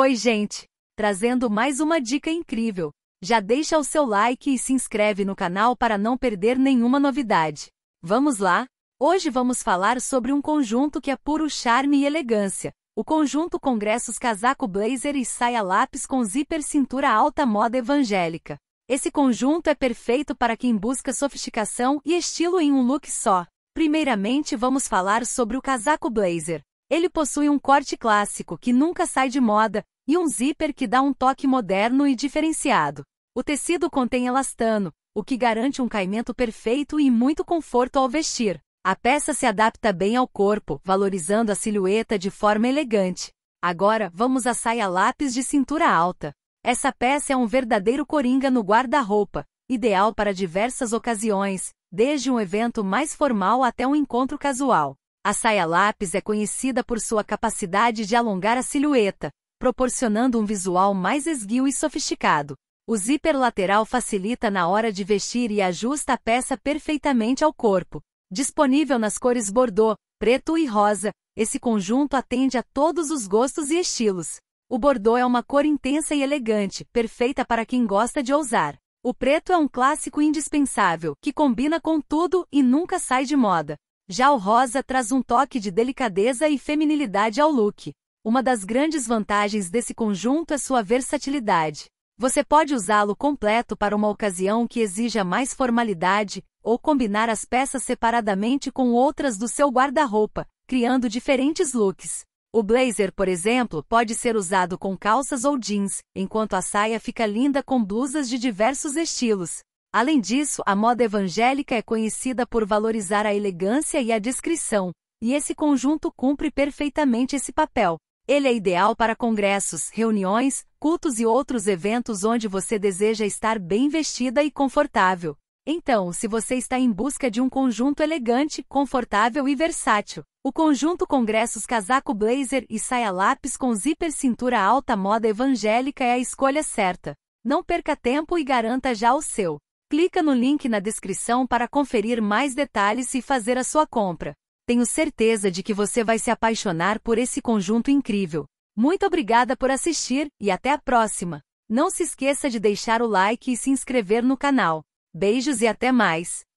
Oi, gente! Trazendo mais uma dica incrível. Já deixa o seu like e se inscreve no canal para não perder nenhuma novidade. Vamos lá? Hoje vamos falar sobre um conjunto que é puro charme e elegância. O conjunto Congressos Casaco Blazer e Saia Lápis com zíper cintura alta moda evangélica. Esse conjunto é perfeito para quem busca sofisticação e estilo em um look só. Primeiramente vamos falar sobre o casaco blazer. Ele possui um corte clássico que nunca sai de moda e um zíper que dá um toque moderno e diferenciado. O tecido contém elastano, o que garante um caimento perfeito e muito conforto ao vestir. A peça se adapta bem ao corpo, valorizando a silhueta de forma elegante. Agora, vamos à saia lápis de cintura alta. Essa peça é um verdadeiro coringa no guarda-roupa, ideal para diversas ocasiões, desde um evento mais formal até um encontro casual. A saia lápis é conhecida por sua capacidade de alongar a silhueta, proporcionando um visual mais esguio e sofisticado. O zíper lateral facilita na hora de vestir e ajusta a peça perfeitamente ao corpo. Disponível nas cores bordô, preto e rosa, esse conjunto atende a todos os gostos e estilos. O bordô é uma cor intensa e elegante, perfeita para quem gosta de ousar. O preto é um clássico indispensável, que combina com tudo e nunca sai de moda. Já o rosa traz um toque de delicadeza e feminilidade ao look. Uma das grandes vantagens desse conjunto é sua versatilidade. Você pode usá-lo completo para uma ocasião que exija mais formalidade, ou combinar as peças separadamente com outras do seu guarda-roupa, criando diferentes looks. O blazer, por exemplo, pode ser usado com calças ou jeans, enquanto a saia fica linda com blusas de diversos estilos. Além disso, a moda evangélica é conhecida por valorizar a elegância e a discrição, e esse conjunto cumpre perfeitamente esse papel. Ele é ideal para congressos, reuniões, cultos e outros eventos onde você deseja estar bem vestida e confortável. Então, se você está em busca de um conjunto elegante, confortável e versátil, o conjunto Congressos Casaco Blazer e Saia Lápis com zíper cintura alta moda evangélica é a escolha certa. Não perca tempo e garanta já o seu. Clica no link na descrição para conferir mais detalhes e fazer a sua compra. Tenho certeza de que você vai se apaixonar por esse conjunto incrível. Muito obrigada por assistir e até a próxima! Não se esqueça de deixar o like e se inscrever no canal. Beijos e até mais!